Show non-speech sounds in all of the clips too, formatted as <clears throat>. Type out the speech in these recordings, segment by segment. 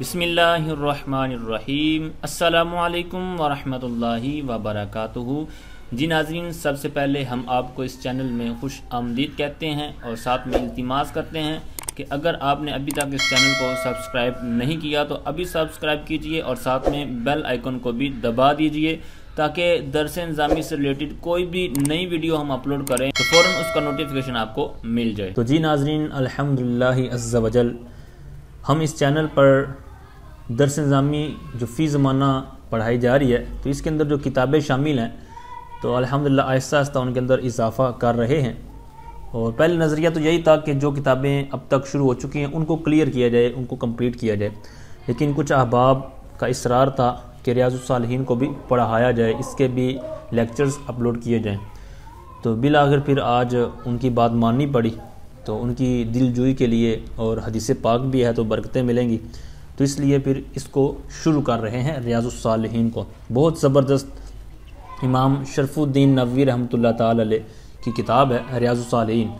बसमीम् अल्लाम वरहमतुल्लाहि वबरकातुहु जी नाजरीन सबसे पहले हम आपको इस चैनल में खुश आमदीद कहते हैं और साथ में इतमास करते हैं कि अगर आपने अभी तक इस चैनल को सब्सक्राइब नहीं किया तो अभी सब्सक्राइब कीजिए और साथ में बेल आइकन को भी दबा दीजिए ताकि दरस इंजामी से रिलेटेड कोई भी नई वीडियो हम अपलोड करें तो फ़ौर उसका नोटिफिकेशन आपको मिल जाए तो जी नाजरीन अलहमदिल्ला वजल हम इस चैनल पर दरस निज़ामी जो फ़ी ज़माना पढ़ाई जा रही है तो इसके अंदर जो किताबें शामिल हैं तो अलहमदिल्ला आहिस्ता आहिस्ता उनके अंदर इजाफ़ा कर रहे हैं और पहले नज़रिया तो यही था कि जो किताबें अब तक शुरू हो चुकी हैं उनको क्लियर किया जाए उनको कम्प्लीट किया जाए लेकिन कुछ अहबाब का इसरार था कि रियाजुलसालहीन को भी पढ़ाया जाए इसके भी लेक्चर्स अपलोड किए जाएँ तो बिल आखिर फिर आज उनकी बात माननी पड़ी तो उनकी दिलजोई के लिए और हदीस पाक भी है तो बरकतें मिलेंगी तो इसलिए फिर इसको शुरू कर रहे हैं रियाजुलसालहीन को बहुत ज़बरदस्त इमाम शरफुद्दीन नवी रहमत ला की किताब है रियाजुलसालहीन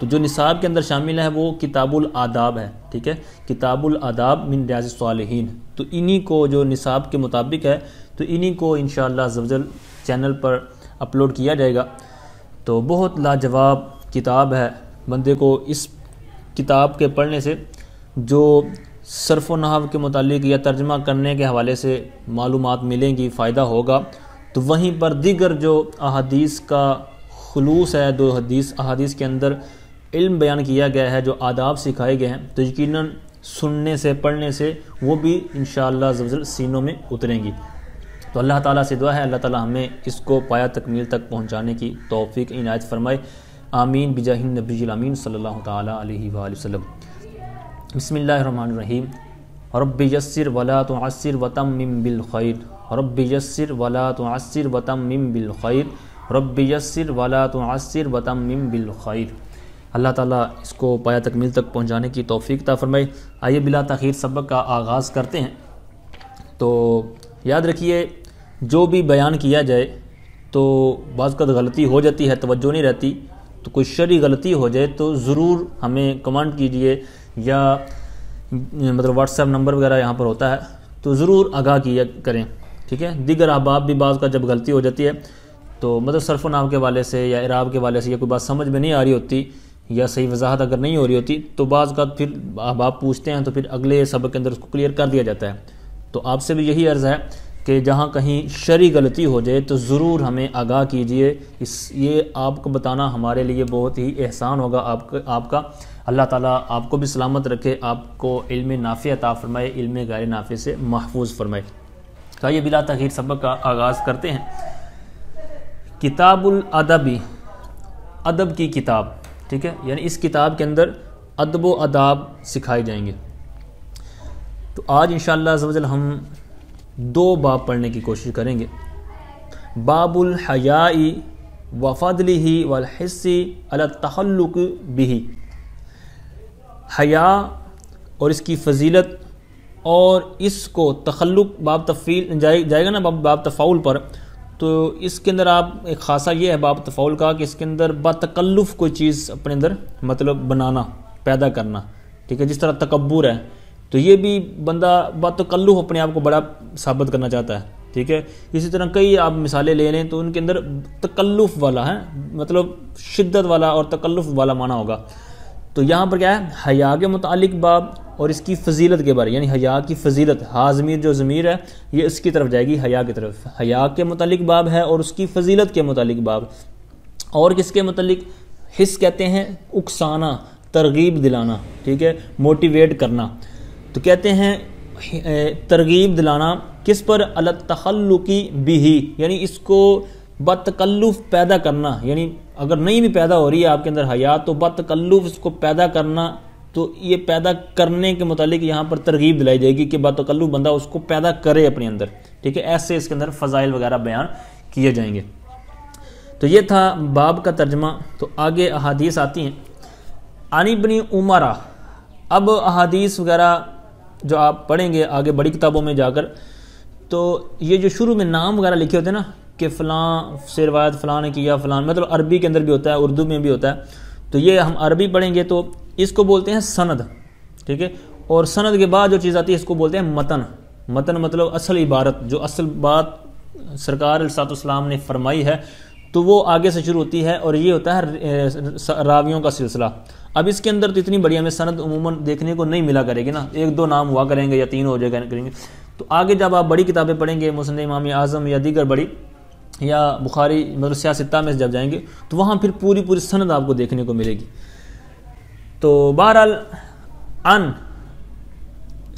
तो जो निसाब के अंदर शामिल है वो किताबुल आदाब है ठीक है किताबुल आदाब मिन रियाजुलसालहीन तो इन्हीं को जो निसाब के मुताबिक है तो इन्हीं को इन शजल चैनल पर अपलोड किया जाएगा तो बहुत लाजवाब किताब है बंदे को इस किताब के पढ़ने से जो सरफ नहाव के मतलब या तर्जमा करने के हवाले से मालूम मिलेंगी फ़ायदा होगा तो वहीं पर दीगर जो अदीस का खलूस है दो हदीस अहदीस के अंदर इल्म बयान किया गया है जो आदाब सिखाए गए हैं तो यकीन सुनने से पढ़ने से वो भी इन शजल सीनों में उतरेंगी तो अल्लाह ताला से दुआ है अल्लाह ताला हमें इसको पाया तकमील तक पहुंचाने की तौफीक इनायत फरमाए आमीन बिजाहिन नबीजिल आमीन सल्ला ताला बसमीम रब यसर वला तो आसर वतम मिम बिलखैर रब यसर वला तो आसर वतम मिम बिलखैर रब यसर वला तो आसर वतम मिम बिलखैर अल्लाह ताला इसको पाया तकमील तक पहुंचाने की तौफीक ता फरमाई आइए बिला तखीर सबक का आगाज़ करते हैं तो याद रखिए जो भी बयान किया जाए तो बाज़ का गलती हो जाती है तवज्जो नहीं रहती तो कोई शरी गलती हो जाए तो ज़रूर हमें कमांड कीजिए या मतलब व्हाट्सएप नंबर वगैरह यहाँ पर होता है तो ज़रूर आगाह किया करें ठीक है दिगर अहबाब भी बाज़ का जब गलती हो जाती है तो मतलब सरफ नाम के वाले से या इराब के वाले से या कोई बात समझ में नहीं आ रही होती या सही वजाहत अगर नहीं हो रही होती तो बाज़ का फिर अहबाब पूछते हैं तो फिर अगले सबक के अंदर उसको क्लियर कर दिया जाता है तो आपसे भी यही अर्ज़ है कि जहाँ कहीं शरी गलती हो जाए तो ज़रूर हमें आगाह कीजिए इस ये आपको बताना हमारे लिए बहुत ही एहसान होगा आपका आपका अल्लाह ताला आपको भी सलामत रखे आपको इल्म नाफ़ी अता फ़रमाए इल्म गैर नाफ़े से महफूज फरमाए तो ये बिला तखीर सबक का आगाज़ करते हैं किताबुल अदबी अदब की किताब ठीक है यानी इस किताब के अंदर अदब व अदाब सिखाए जाएंगे तो आज इन हम दो बाब पढ़ने की कोशिश करेंगे बाबुल हयाई वफ़दली अल तहल्लुक बिही हया और इसकी फजीलत और इसको तखल्लुक बाब तफ़ील जाए, जाएगा ना बाब तफ़ाउल पर तो इसके अंदर आप एक खासा ये है बाब तफ़ाउल का कि इसके अंदर बतकल्लुफ़ कोई चीज़ अपने अंदर मतलब बनाना पैदा करना ठीक है जिस तरह तकबूर है तो ये भी बंदा बतकल्लुफ़ अपने आप को बड़ा साबित करना चाहता है ठीक है इसी तरह कई आप मिसालें ले लें तो उनके अंदर तकल्लुफ़ वाला है मतलब शिद्दत वाला और तकल्लुफ़ वाला माना होगा तो यहाँ पर क्या है हया के मुतालिक बाब और इसकी फजीलत के बारे यानी हया की फजीलत हाजमीर जो ज़मीर है ये इसकी तरफ जाएगी हया की तरफ हया के मतलब बाब है और उसकी फजीलत के मतलब बाब और किसके मतलब हिस्स कहते हैं उकसाना तरगीब दिलाना ठीक है मोटिवेट करना तो कहते हैं तरगीब दिलाना किस पर अलतखल्लुकी बिही यानी इसको बतकल्लुफ़ पैदा करना यानी अगर नहीं भी पैदा हो रही है आपके अंदर हयात तो बतकल्लुफ़ इसको पैदा करना तो ये पैदा करने के मतलब यहाँ पर तरगीब दिलाई जाएगी कि बतकल्लु बंदा उसको पैदा करे अपने अंदर ठीक है ऐसे इसके अंदर फ़जाइल वगैरह बयान किए जाएंगे तो ये था बाब का तर्जमा तो आगे अहादीस आती हैं बनी उमरा अब अहादीस वगैरह जो आप पढ़ेंगे आगे बड़ी किताबों में जाकर तो ये जो शुरू में नाम वगैरह लिखे होते हैं ना कि फ़लाँ से रवायत फ़लाँ ने किया फ़लाँ मतलब अरबी के अंदर भी होता है उर्दू में भी होता है तो ये हम अरबी पढ़ेंगे तो इसको बोलते हैं सनद ठीक है और सनद के बाद जो चीज़ आती है इसको बोलते हैं मतन मतन मतलब असल इबारत जो असल बात सरकार सातम ने फरमाई है तो वो आगे से शुरू होती है और ये होता है रावियों का सिलसिला अब इसके अंदर तो इतनी बड़ी हमें सनद उमूमन देखने को नहीं मिला करेगी ना एक दो नाम हुआ करेंगे या तीन हो जाएगा करेंगे तो आगे जब आप बड़ी किताबें पढ़ेंगे मुसन इमाम आज़म या दीगर बड़ी या बुखारी मतलब सित्ता में जब जाएंगे तो वहाँ फिर पूरी पूरी सनद आपको देखने को मिलेगी तो बहरहाल अन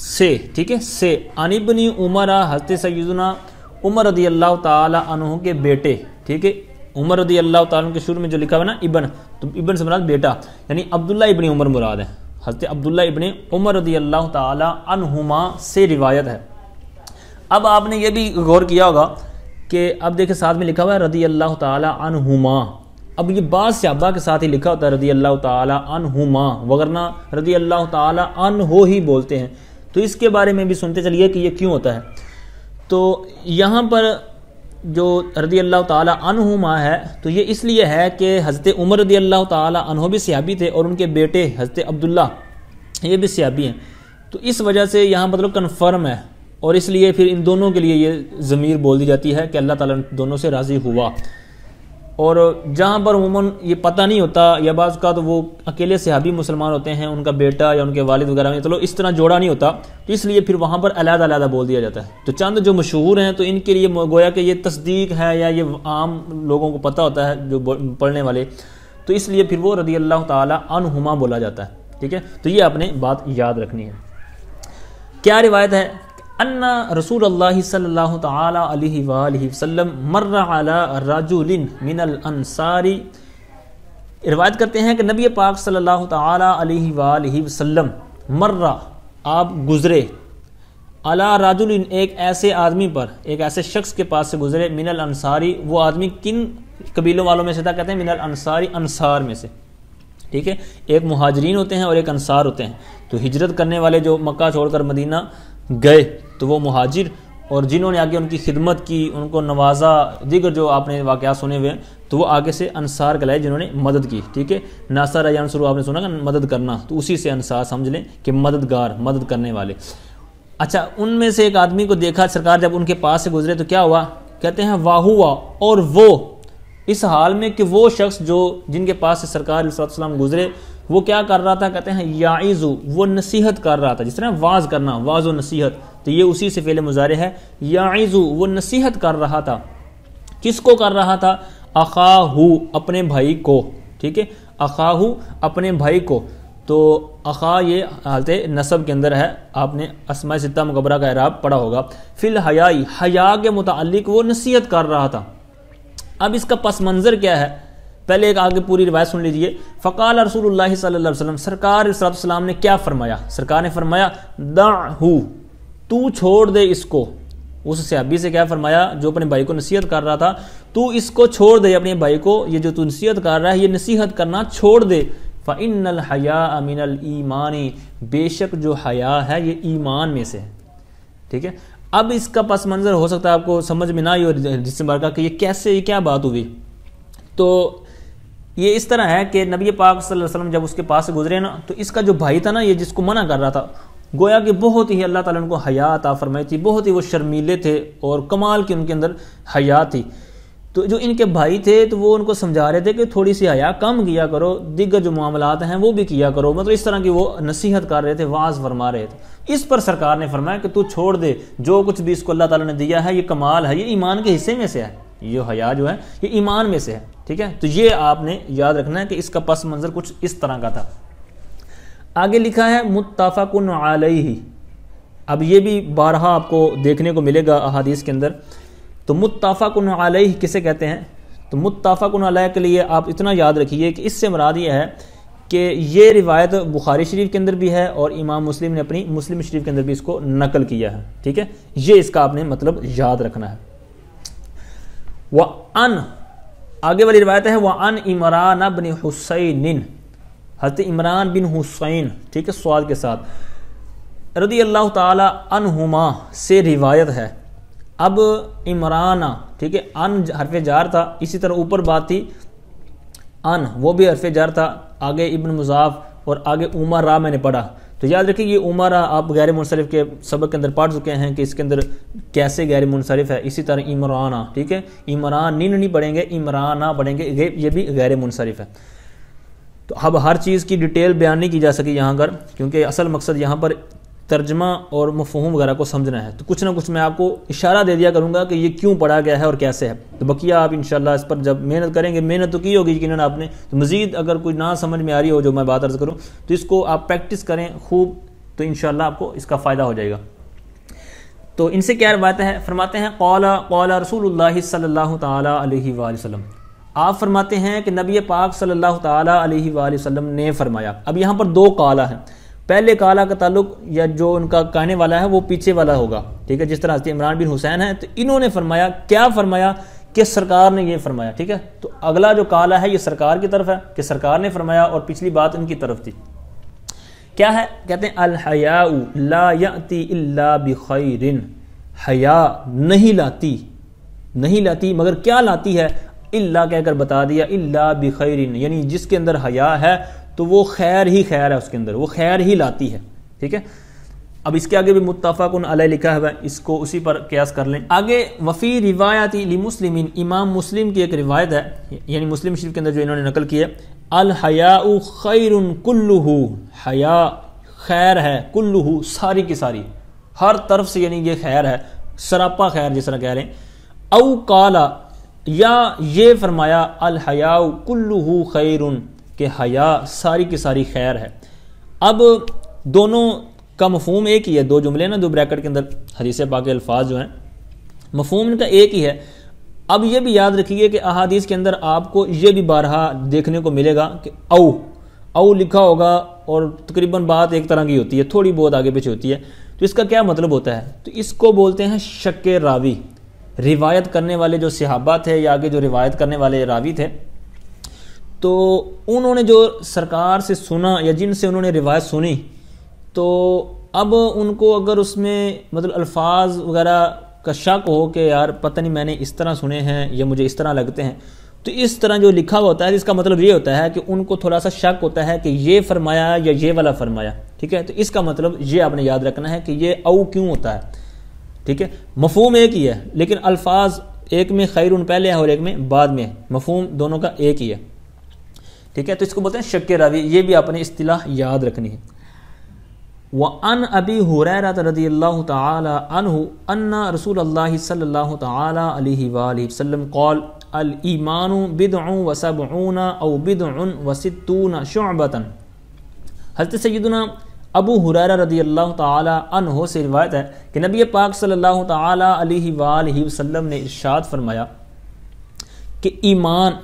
से ठीक है से अनिबनी उमर हजत सयदना उमर रदी अल्लाह तह के बेटे ठीक है उमर रदी अल्लाह तह के शुरू में जो लिखा हुआ ना इबन तो इबन से मुराद बेटा यानी अब्दुल्ला इबन उमर मुराद है हजरत अब्दुल्ला इबन उमर रदी अल्लाह तहुमा से रिवायत है अब आपने ये भी गौर किया होगा कि अब देखिए साथ में लिखा हुआ है रदी अल्लाह तुमा अब ये बाद सहाबा के साथ ही लिखा होता है रदी अल्लाह तुमा वगरना रदी अल्लाह तन हो ही बोलते हैं तो इसके बारे में भी सुनते चलिए कि ये क्यों होता है तो यहाँ पर जो रदी अल्लाह तुमा है तो ये इसलिए है कि हज़रत उमर रदी अल्लाह तहों भी सियाबी थे और उनके बेटे हज़रत अब्दुल्ला ये भी सियाबी हैं तो इस वजह से यहाँ मतलब कन्फर्म है और इसलिए फिर इन दोनों के लिए ये ज़मीर बोल दी जाती है कि अल्लाह ताला दोनों से राज़ी हुआ और जहाँ पर उमूमन ये पता नहीं होता या बाज़ का तो वो अकेले सहाबी मुसलमान होते हैं उनका बेटा या उनके वालिद वगैरह में चलो तो इस तरह जोड़ा नहीं होता तो इसलिए फिर वहाँ पर अलहदा अलहदा बोल दिया जाता है तो चंद जो मशहूर हैं तो इनके लिए गोया कि ये तस्दीक है या ये आम लोगों को पता होता है जो पढ़ने वाले तो इसलिए फिर वो रदी अल्लाह तुमा बोला जाता है ठीक है तो ये आपने बात याद रखनी है क्या रिवायत है रसूल रिवायत करते हैं कि नबी पाक सल्लल्लाहु ताला अलैहि वसल्लम मर्रा आप गुज़रे अला राजुलिन एक ऐसे आदमी पर एक ऐसे शख्स के पास से गुज़रे मिनल अंसारी वो आदमी किन कबीलों वालों में से था कहते हैं मिनल अंसारी अंसार में से ठीक है एक महाजरीन होते हैं और एक अंसार होते हैं तो हिजरत करने वाले जो मक्का छोड़कर मदीना गए तो वो महाजिर और जिन्होंने आगे उनकी खिदमत की उनको नवाजा दीगर जो आपने वाक़ सुने हुए हैं तो वो आगे से अनसार कहलाए जिन्होंने मदद की ठीक है नासा रजान शुरू आपने सुना मदद करना तो उसी से अनसार समझ लें कि मददगार मदद करने वाले अच्छा उनमें से एक आदमी को देखा सरकार जब उनके पास से गुजरे तो क्या हुआ कहते हैं वाह हुआ और वो इस हाल में कि वो शख्स जो जिनके पास से सरकार गुजरे वो क्या कर रहा था कहते हैं याइजु वो नसीहत कर रहा था जिस तरह वाज करना वाज नसीहत तो ये उसी से फेले मुजारे है याइजु वो नसीहत कर रहा था किसको कर रहा था अखाहू अपने भाई को ठीक है अखाहू अपने भाई को तो अखा ये हालत नसब के अंदर है आपने असमा सिता मुकबरा का इराब पढ़ा होगा फिल हयाई हया के मुतल वो नसीहत कर रहा था अब इसका पस मंज़र क्या है पहले एक आगे पूरी रिवायत सुन लीजिए फ़काल रसूल सल्लम सरकार सलाम ने क्या फरमाया सरकार ने फरमाया दू तू छोड़ दे इसको उस सहाबी से क्या फरमाया जो अपने भाई को नसीहत कर रहा था तू इसको छोड़ दे अपने भाई को ये जो तू नसीहत कर रहा है ये नसीहत करना छोड़ दे फ़ाइन हया अमीन ईमानी बेशक जो हया है ये ईमान में से ठीक है अब इसका पस मंज़र हो सकता है आपको समझ में ना आई और जिसमें बार का कि ये कैसे ये क्या बात हुई तो ये इस तरह है कि नबी पाक सल्लल्लाहु अलैहि वसल्लम जब उसके पास से गुजरे ना तो इसका जो भाई था ना ये जिसको मना कर रहा था गोया कि बहुत ही अल्लाह ताला उनको हयात आ फरमाई थी बहुत ही वो शर्मीले थे और कमाल की उनके अंदर हया थी तो जो इनके भाई थे तो वो उनको समझा रहे थे कि थोड़ी सी हया कम किया करो दिग्गज जो मामलात हैं वो भी किया करो मतलब इस तरह की वो नसीहत कर रहे थे वाज फरमा रहे थे इस पर सरकार ने फरमाया कि तू छोड़ दे जो कुछ भी इसको अल्लाह ताला ने दिया है ये कमाल है ये ईमान के हिस्से में से है ये हया जो है ये ईमान में से है ठीक है तो ये आपने याद रखना है कि इसका पस मंज़र कुछ इस तरह का था आगे लिखा है मुतफ़ाकन ही अब ये भी बारहा आपको देखने को मिलेगा अहादीस के अंदर तो मुतफ़ाकन आलही किसे कहते हैं तो मुतफ़ाकन आलह के लिए आप इतना याद रखिए कि इससे मराद ये है कि ये रिवायत बुखारी शरीफ के अंदर भी है और इमाम मुस्लिम ने अपनी मुस्लिम शरीफ के अंदर भी इसको नकल किया है ठीक है ये इसका आपने मतलब याद रखना है व अन आगे वाली रिवायत है वह अन इमरान बिन हुसैन हज़रत इमरान बिन हुसैन ठीक है स्वाद के साथ रदी अल्लाह तहुमा से रिवायत है अब इमराना ठीक है अन हरफ जार था इसी तरह ऊपर बात थी अन वो भी हरफ जार था आगे इब्न मुजाफ और आगे उमर रा मैंने पढ़ा तो याद रखिए ये उमर आप गैर मुनसरफ के सबक के अंदर पढ़ चुके हैं कि इसके अंदर कैसे गैर मुनसरफ है इसी तरह इमराना ठीक है इमरान निन नहीं पढ़ेंगे इमराना पढ़ेंगे ये भी गैर मुनसरफ है तो अब हर चीज़ की डिटेल बयान नहीं की जा सकी यहाँ पर क्योंकि असल मकसद यहाँ पर तर्जमा और मफहूम वगैरह को समझना है तो कुछ ना कुछ मैं आपको इशारा दे दिया करूँगा कि ये क्यों पढ़ा गया है और कैसे है तो बकिया आप इंशाल्लाह इस पर जब मेहनत करेंगे मेहनत तो की होगी यकीन आपने तो मज़ीद अगर कोई ना समझ में आ रही हो जो मैं बात अर्ज़ करूँ तो इसको आप प्रैक्टिस करें खूब तो इन आपको इसका फ़ायदा हो जाएगा तो इनसे क्या बात है फरमाते हैं कौला कौला रसूल सल्ला तसलम आप फरमाते हैं कि नबी पाक सल्ला तसलम ने फरमाया अब यहाँ पर दो कौला है पहले काला का ताल्लुक या जो उनका कहने वाला है वो पीछे वाला होगा ठीक है जिस तरह से इमरान बिन हुसैन है तो इन्होंने फरमाया क्या फरमाया कि सरकार ने ये फरमाया ठीक है तो अगला जो काला है ये सरकार की तरफ है कि सरकार ने फरमाया और पिछली बात इनकी तरफ थी क्या है कहते हैं अलहयाऊ ला याति इल्ला हया नहीं लाती नहीं लाती मगर क्या लाती है इल्ला कहकर बता दिया इल्ला बिखैरिन यानी जिसके अंदर हया है तो वो खैर ही खैर है उसके अंदर वो खैर ही लाती है ठीक है अब इसके आगे भी उन अलह लिखा हुआ है इसको उसी पर कयास कर लें आगे वफ़ी रिवायती मुस्लिम इमाम मुस्लिम की एक रिवायत है यानी मुस्लिम शरीफ के अंदर जो इन्होंने नकल की है अल हया खैर कुल्लू हया खैर है कुल्लू सारी की सारी हर तरफ से यानी ये खैर है सरापा खैर जिस तरह कह रहे हैं अव काला या ये फरमाया अल हया कुल्लू खैर कि हया सारी की सारी खैर है अब दोनों का मफहम एक ही है दो जुमले ना दो ब्रैकेट के अंदर हदीस पाक अल्फाज जो हैं मफहम इनका एक ही है अब ये भी याद रखिए कि अहादीस के अंदर आपको ये भी बारहा देखने को मिलेगा कि औ औ लिखा होगा और तकरीबन बात एक तरह की होती है थोड़ी बहुत आगे पीछे होती है तो इसका क्या मतलब होता है तो इसको बोलते हैं शक रावी रिवायत करने वाले जो सिहाबा थे या आगे जो रिवायत करने वाले रावी थे तो उन्होंने जो सरकार से सुना या जिनसे उन्होंने रिवायत सुनी तो अब उनको अगर उसमें मतलब अल्फाज वगैरह का शक हो कि यार पता नहीं मैंने इस तरह सुने हैं या मुझे इस तरह लगते हैं तो इस तरह जो लिखा हुआ होता है इसका मतलब ये होता है कि उनको थोड़ा सा शक होता है कि ये फरमाया या ये वाला फरमाया ठीक है तो इसका मतलब ये आपने याद रखना है कि ये औ क्यों होता है ठीक है मफहम एक ही है लेकिन अल्फाज एक में खैर पहले है और एक में बाद में मफहम दोनों का एक ही है ठीक है तो इसको बोलते हैं शक्य रावी ये भी आपने अतलाह याद रखनी है व अन अबी हुरैरत रदी अल्लाह तहु अन्ना रसूल अल्लाह सल्लल्लाहु अलैहि वसल्लम कौल अल ईमान बिदअ व सबऊना औ बिदअ व सित्तूना शुअबतन हज़रत सैदना अबू हुरैरा रदी अल्लाह तहो से रिवायत है कि नबी पाक सल्लल्लाहु अलैहि वसल्लम ने इरशाद फरमाया कि ईमान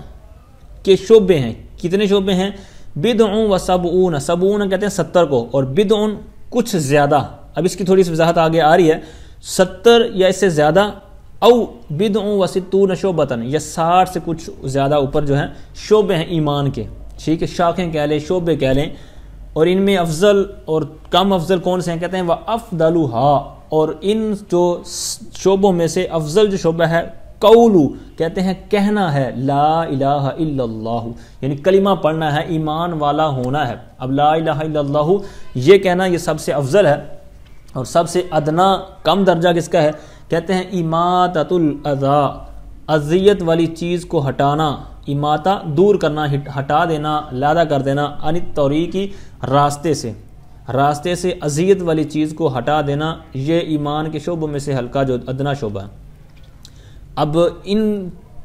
के शोबे हैं कितने शोबे हैं बिद ऊँ व सब ऊन सब ऊन कहते हैं सत्तर को और बिद ऊन कुछ ज़्यादा अब इसकी थोड़ी सी वजाहत आगे आ रही है सत्तर या इससे ज़्यादा औ बिद ऊँ न शोबतन या साठ से कुछ ज़्यादा ऊपर जो है शोबे हैं ईमान के ठीक है शाखें कह लें शोबे कह लें और इनमें अफजल और कम अफजल कौन से हैं कहते हैं वह हा और इन जो शोबों में से अफजल जो शोबा है कौलू कहते हैं कहना है ला इलाह यानी कलिमा पढ़ना है ईमान वाला होना है अब ला इलाह ये कहना ये सबसे अफजल है और सबसे अदना कम दर्जा किसका है कहते हैं इमाततुल अज़ा अजियत वाली चीज़ को हटाना इमाता दूर करना हटा देना लादा कर देना अनित तौरी की रास्ते से रास्ते से अजियत वाली चीज़ को हटा देना ये ईमान के शोबों में से हल्का जो अदना शोबा है अब इन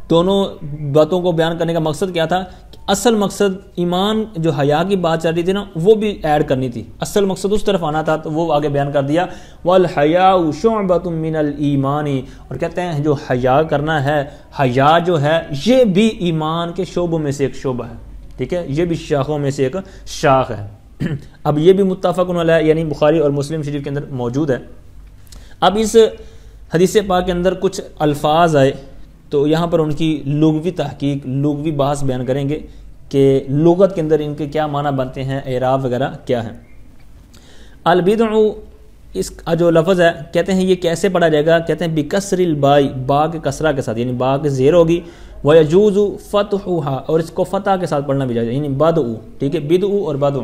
दोनों बातों को बयान करने का मकसद क्या था कि असल मकसद ईमान जो हया की बात चल रही थी ना वो भी ऐड करनी थी असल मकसद उस तरफ आना था तो वो आगे बयान कर दिया वल हया मिनल ईमानी और कहते हैं जो हया करना है हया जो है ये भी ईमान के शोबों में से एक शोबा है ठीक है ये भी शाखों में से एक शाख है <clears throat> अब ये भी मुतफ़ा यानी बुखारी और मुस्लिम शरीफ के अंदर मौजूद है अब इस हदीस पाक के अंदर कुछ अल्फाज आए तो यहाँ पर उनकी लुगवी तहकीक लुगवी बहस बयान करेंगे कि लगत के अंदर इनके क्या माना बनते हैं एराब वगैरह क्या है अलबिद इस जो लफ्ज़ है कहते हैं ये कैसे पढ़ा जाएगा कहते हैं बिकसरिल बाई बा के कसरा के साथ यानी बा के ज़ेर होगी व यजूज़ फ़तहा और इसको फ़तह के साथ पढ़ना भी जाएगा यानी बद ठीक है बिद और बद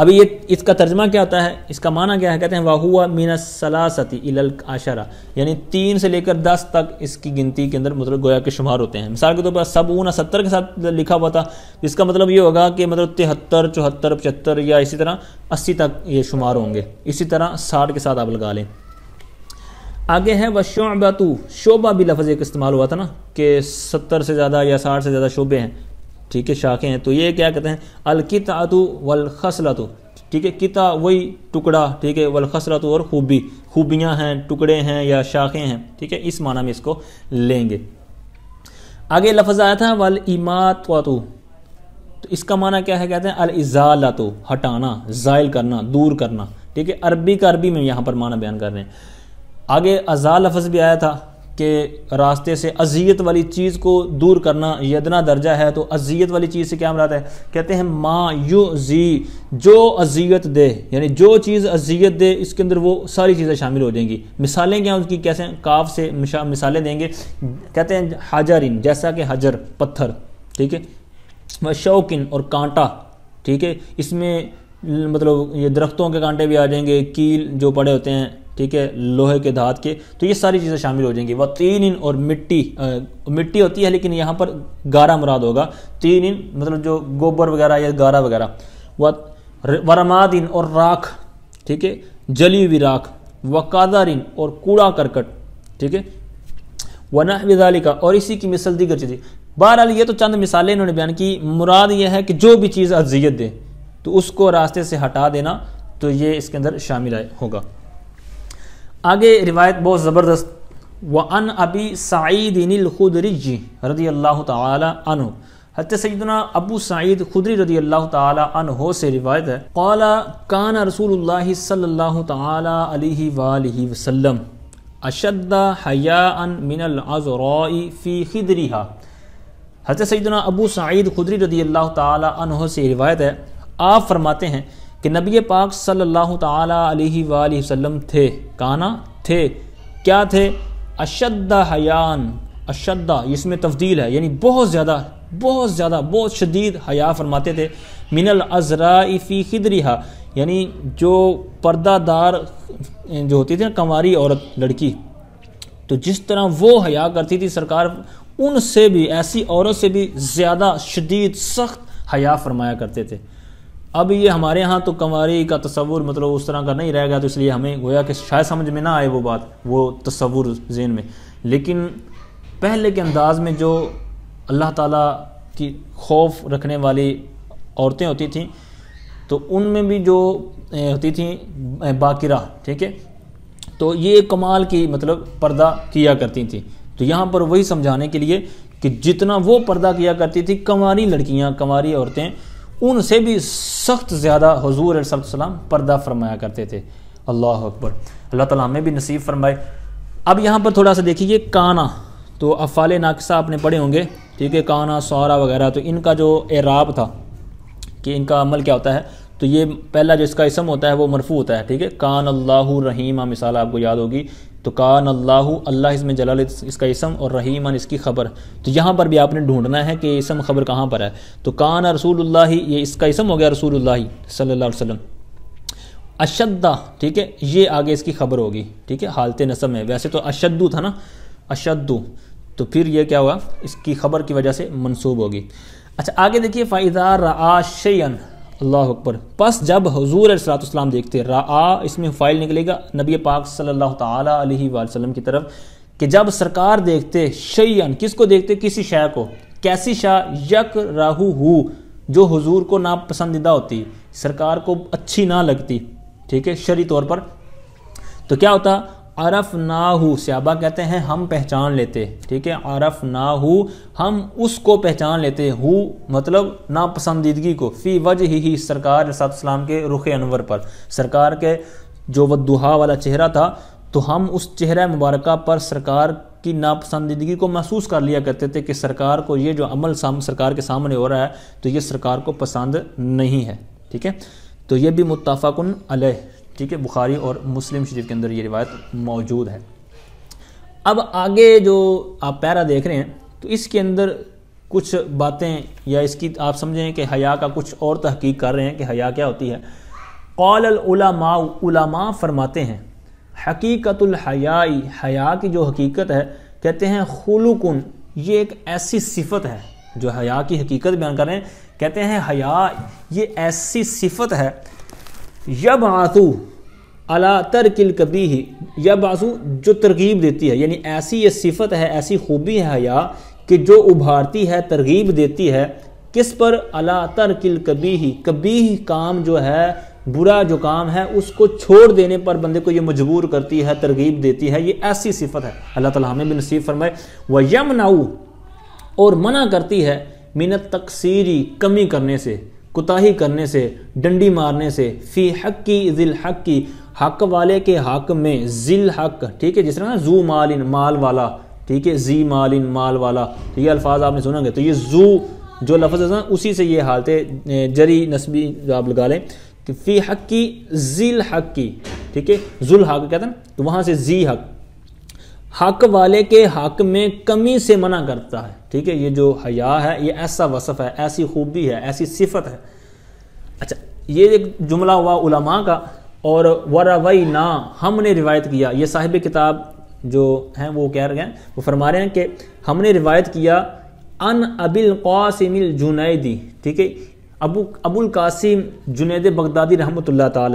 अभी ये इसका तर्जमा क्या होता है इसका माना क्या है कहते हैं वाहुआ मीना सलासती इलल आशारा यानी तीन से लेकर दस तक इसकी गिनती के अंदर मतलब गोया के शुमार होते हैं मिसाल के तौर तो पर सब ऊना सत्तर के साथ लिखा हुआ था इसका मतलब ये होगा कि मतलब तिहत्तर चौहत्तर पचहत्तर या इसी तरह अस्सी तक ये शुमार होंगे इसी तरह साठ के साथ आप लगा लें आगे है वह शोबा शोबा भी लफज एक इस्तेमाल हुआ था ना कि सत्तर से ज़्यादा या साठ से ज़्यादा शोबे हैं ठीक है शाखें हैं तो ये क्या कहते हैं अलकितातु वलखसलतु ठीक है किता वही टुकड़ा ठीक है वलखसलतु और खूबी खूबियाँ हैं टुकड़े हैं या शाखें हैं ठीक है इस माना में इसको लेंगे आगे लफज आया था वल इमातवातु तो इसका माना क्या है कहते हैं अल इजालातु हटाना जायल करना दूर करना ठीक है अरबी का अरबी में यहाँ पर माना बयान कर रहे हैं आगे अजा लफज भी आया था के रास्ते से अजियत वाली चीज़ को दूर करना यदना दर्जा है तो अजियत वाली चीज़ से क्या मराद है कहते हैं माँ यू जी जो अजियत दे यानी जो चीज़ अजियत दे इसके अंदर वो सारी चीज़ें शामिल हो जाएंगी मिसालें क्या उनकी कैसे काफ से मिसालें देंगे कहते हैं इन जैसा कि हजर पत्थर ठीक है व शौकिन और कांटा ठीक है इसमें मतलब ये दरख्तों के कांटे भी आ जाएंगे कील जो पड़े होते हैं ठीक है लोहे के धात के तो ये सारी चीज़ें शामिल हो जाएंगी वह तीन इन और मिट्टी आ, मिट्टी होती है लेकिन यहाँ पर गारा मुराद होगा तीन इन मतलब जो गोबर वगैरह या गारा वगैरह वह इन और राख ठीक है जली हुई राख इन और कूड़ा करकट ठीक है वना विदालिका और इसी की मिसल दीगर चीज़ें बहरहाल ये तो चंद मिसालें इन्होंने बयान की मुराद ये है कि जो भी चीज़ अजियत दे तो उसको रास्ते से हटा देना तो ये इसके अंदर शामिल होगा आगे रिवायत बहुत ज़बरदस्त व अन अबी सईदिन खुदरी जी रदी अल्लाह तु हत सैदना अबू सईद खुदरी रदी अल्लाह तन हो से रिवायत है कौला कान रसूल सल्ला वसलम अशद हयान मिनल अज़रॉई फ़ी खिदरीहा हत सैदना अबू सईद खुदरी रदी अल्लाह तन हो से रिवायत है आप फरमाते हैं कि नबी पाक सल्लल्लाहु अलैहि वसल्लम थे काना थे क्या थे अशद हयान अशद्दा इसमें तब्दील है यानी बहुत ज़्यादा बहुत ज़्यादा बहुत शदीद हया फरमाते थे मिनल अजराफ़ी खिदरिहा यानी जो पर्दादार जो होती थी ना कंवारी औरत लड़की तो जिस तरह वो हया करती थी सरकार उनसे भी ऐसी औरत से भी ज़्यादा शदीद सख्त हया फरमाया करते थे अब ये हमारे यहाँ तो कंवारी का तस्वुर मतलब उस तरह का नहीं रह गया तो इसलिए हमें गोया कि शायद समझ में ना आए वो बात वो तस्वुर जेन में लेकिन पहले के अंदाज में जो अल्लाह ताला की खौफ रखने वाली औरतें होती थीं तो उनमें भी जो होती थी बाकिरा ठीक है तो ये कमाल की मतलब पर्दा किया करती थी तो यहाँ पर वही समझाने के लिए कि जितना वो पर्दा किया करती थी कंवारी लड़कियाँ कंवारी औरतें उनसे भी सख्त ज़्यादा हजूर सलाम पर्दा फरमाया करते थे अल्लाह अकबर अल्लाह ताला में भी नसीब फरमाए अब यहाँ पर थोड़ा सा देखिए काना तो अफ़ाल नाकसा आपने पढ़े होंगे ठीक है काना सौरा वगैरह तो इनका जो एराब था कि इनका अमल क्या होता है तो ये पहला जो इसका इसम होता है वो मरफू होता है ठीक है कान अल्लाह रहीम मिसाल आपको याद होगी तो कान अल्लाह अल्लाह इसमें जलाल इसका इसम और रहीमन इसकी ख़बर तो यहाँ पर भी आपने ढूंढना है कि इसम ख़बर कहाँ पर है तो कान रसूल ये इसका इसम हो गया रसूल सल्ला वसलम अशद्दा ठीक है ये आगे इसकी खबर होगी ठीक है हालत नसम है वैसे तो अशद्दू था ना अशद्दू तो फिर ये क्या हुआ इसकी खबर की वजह से मनसूब होगी अच्छा आगे देखिए फ़ायदा रआशयन अल्लाह अकबर बस जब हजूर सलातम देखते रा इसमें फ़ाइल निकलेगा नबी पाक सल्ला की तरफ कि जब सरकार देखते शैयन किसको देखते किसी शाह को कैसी शाह यक राहू हु जो हजूर को ना पसंदीदा होती सरकार को अच्छी ना लगती ठीक है शरी तौर पर तो क्या होता अरफ ना हो स्याबा कहते हैं हम पहचान लेते ठीक है अरफ ना हो हम उसको पहचान लेते हु मतलब नापसंदीदगी को फी वजह ही सरकार सलाम के रुख अनवर पर सरकार के जो वह दुहा वाला चेहरा था तो हम उस चेहरा मुबारक पर सरकार की नापसंदीदगी को महसूस कर लिया करते थे कि सरकार को ये जो अमल साम, सरकार के सामने हो रहा है तो ये सरकार को पसंद नहीं है ठीक है तो ये भी मुतफ़ाकन अलह ठीक है बुखारी और मुस्लिम शरीफ के अंदर ये रिवायत मौजूद है अब आगे जो आप पैरा देख रहे हैं तो इसके अंदर कुछ बातें या इसकी आप समझें कि हया का कुछ और तहकीक कर रहे हैं कि हया क्या होती है कौल उलामा फरमाते हैं हकीकतुल हयाई हया की जो हकीकत है कहते हैं खुलुकुन ये एक ऐसी सिफत है जो हया की हकीकत बयान कर रहे हैं कहते हैं हया ये ऐसी सिफत है यब आंसू अला तरकिल कबी ही यब आंसू जो तरगीब देती है यानी ऐसी ये सिफत है ऐसी खूबी है या कि जो उभारती है तरगीब देती है किस पर अला तरकिल कबी ही ही काम जो है बुरा जो काम है उसको छोड़ देने पर बंदे को ये मजबूर करती है तरगीब देती है ये ऐसी सिफत है अल्लाह ताला हमें भी नसीब फरमाए व यमनाऊ और मना करती है मिनत तकसीरी कमी करने से कुताही करने से डंडी मारने से फ़ी हक की ज़िल हक की हक वाले के हक में ज़िल हक ठीक है जिस तरह ना जू इन माल वाला ठीक है जी इन माल वाला तो ये अल्फाज आपने सुनेंगे तो ये जू जो लफज है ना उसी से ये हालत जरी नस्बी आप लगा लें कि फ़ी हक की ज़िल हक की ठीक है जुल हक कहते हैं तो वहाँ से जी हक हक वाले के हक में कमी से मना करता है ठीक है ये जो हया है ये ऐसा वसफ़ है ऐसी खूबी है ऐसी सिफत है अच्छा ये एक जुमला हुआ उलमा का और वरवई ना हमने रिवायत किया ये साहिब किताब जो हैं वो कह रहे हैं वो फरमा रहे हैं कि हमने रिवायत किया अन अबिल कासिमिल जुनैदी ठीक है Abu Abul Qasim Junaid Baghdadi रहमत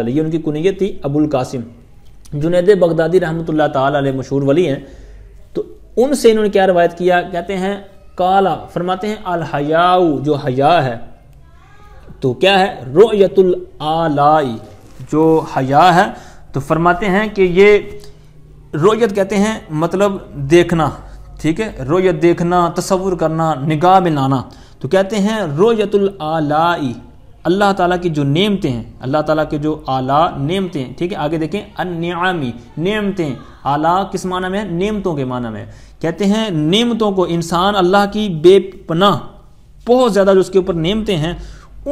ये उनकी कुनीत थी अबुल कासिम जुनेद बगदादी रहमत ताल मशहूर वली हैं तो उनसे इन्होंने क्या रवायत किया कहते हैं काला फरमाते हैं अलहयाऊ जो हया है तो क्या है रोयतुल आलाई जो हया है तो फरमाते हैं कि ये रोयत कहते हैं मतलब देखना ठीक है रोयत देखना तस्वुर करना निगाह में लाना तो कहते हैं रोयतुल आलाई अल्लाह ताला की जो नेमतें हैं अल्लाह ताला के जो आला नेमतें हैं ठीक है आगे देखें अन्यामी नेमतें आला किस माना में है नेमतों के माना में कहते हैं नेमतों को इंसान अल्लाह की बेपना बहुत ज़्यादा जो उसके ऊपर नेमतें हैं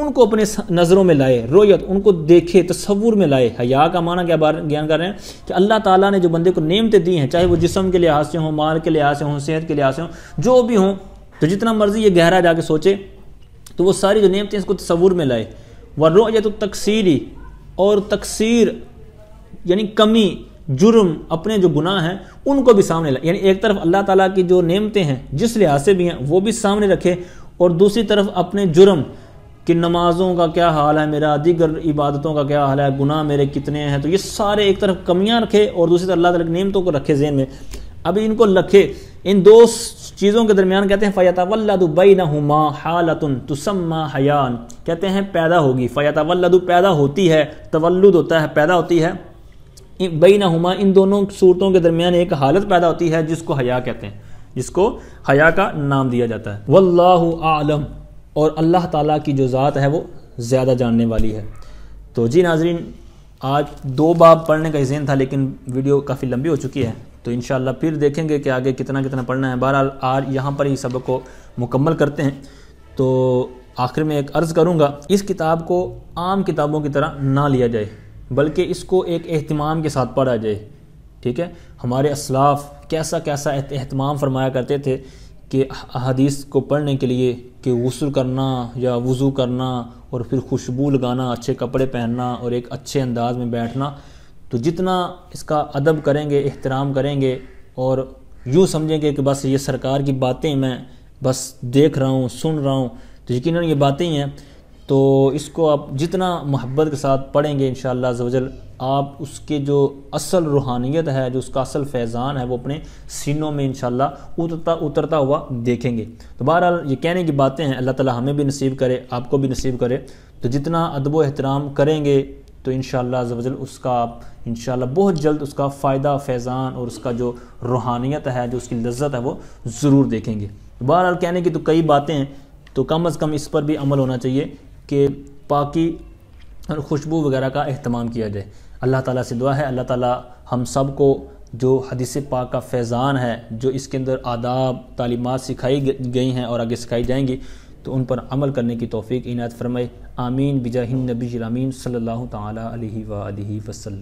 उनको अपने नज़रों में लाए रोयत उनको देखे तस्वूर में लाए हया का माना क्या ज्ञान कर रहे हैं कि अल्लाह ताला ने जो बंदे को नेमतें दी हैं चाहे वो जिसम के लिहाज से हों माल के लिहाज से हों सेहत के लिहाज से हों जो भी हों तो जितना मर्ज़ी ये गहरा जाके सोचे तो वो सारी जो नियमतें इसको तस्वूर में लाए वर्रो या तो तकसीरी और तकसीर यानी कमी जुर्म अपने जो गुनाह हैं उनको भी सामने लाए यानी एक तरफ अल्लाह ताला की जो नियमतें हैं जिस लिहाज से भी हैं वो भी सामने रखे और दूसरी तरफ अपने जुर्म कि नमाज़ों का क्या हाल है मेरा दीगर इबादतों का क्या हाल है गुनाह मेरे कितने हैं तो ये सारे एक तरफ कमियां रखे और दूसरी तरफ अल्लाह तला नियमतों को रखे जेन में अभी इनको रखे इन दो चीज़ों के दरमियान कहते हैं फ़यात फ़यातवल्लद नुमा हालतन तुसम्मा हयान कहते हैं पैदा होगी वल्लु पैदा होती है तवल्लुद होता है पैदा होती है बैनहुमा इन दोनों सूरतों के दरमियान एक हालत पैदा होती है जिसको हया कहते हैं जिसको हया का नाम दिया जाता है वल्लाह आलम और अल्लाह ताला की जो ज़ात है वो ज़्यादा जानने वाली है तो जी नाजरीन आज दो बाब पढ़ने का जहन था लेकिन वीडियो काफ़ी लंबी हो चुकी है तो इन फिर देखेंगे कि आगे कितना कितना पढ़ना है बहरहाल आज यहाँ पर ही सबक को मुकम्मल करते हैं तो आखिर में एक अर्ज़ करूँगा इस किताब को आम किताबों की तरह ना लिया जाए बल्कि इसको एक अहतमाम के साथ पढ़ा जाए ठीक है हमारे असलाफ कैसा कैसा अहतमाम फरमाया करते थे कि अदीस को पढ़ने के लिए कि वसूल करना या वज़ू करना और फिर खुशबू लगाना अच्छे कपड़े पहनना और एक अच्छे अंदाज में बैठना तो जितना इसका अदब करेंगे एहतराम करेंगे और यूँ समझेंगे कि बस ये सरकार की बातें मैं बस देख रहा हूँ सुन रहा हूँ तो यकीन ये बातें ही हैं तो इसको आप जितना मोहब्बत के साथ पढ़ेंगे इन शजल आप उसके जो असल रूहानियत है जो उसका असल फैज़ान है वो अपने सीनों में इन उतरता उतरता हुआ देखेंगे तो बहरहाल ये कहने की बातें हैं अल्लाह ताला हमें भी नसीब करे आपको भी नसीब करे तो जितना अदब एहतराम करेंगे तो इन शजल उसका इन बहुत जल्द उसका फ़ायदा फैज़ान और उसका जो रूहानियत है जो उसकी लज्जत है वो ज़रूर देखेंगे बहरहाल कहने की तो कई बातें हैं तो कम अज़ कम इस पर भी अमल होना चाहिए कि पाकि और खुशबू वगैरह का अहतमाम किया जाए अल्लाह ताला से दुआ है अल्लाह ताला हम सब को जो हदीस पाक का फैज़ान है जो इसके अंदर आदाब तालीमत सिखाई गई हैं और आगे सिखाई जाएंगी तो उन पर अमल करने की तोफ़ी इनायत फरमाए आमीन बिजाहिन नबी जलामीन सल्ला तला वसम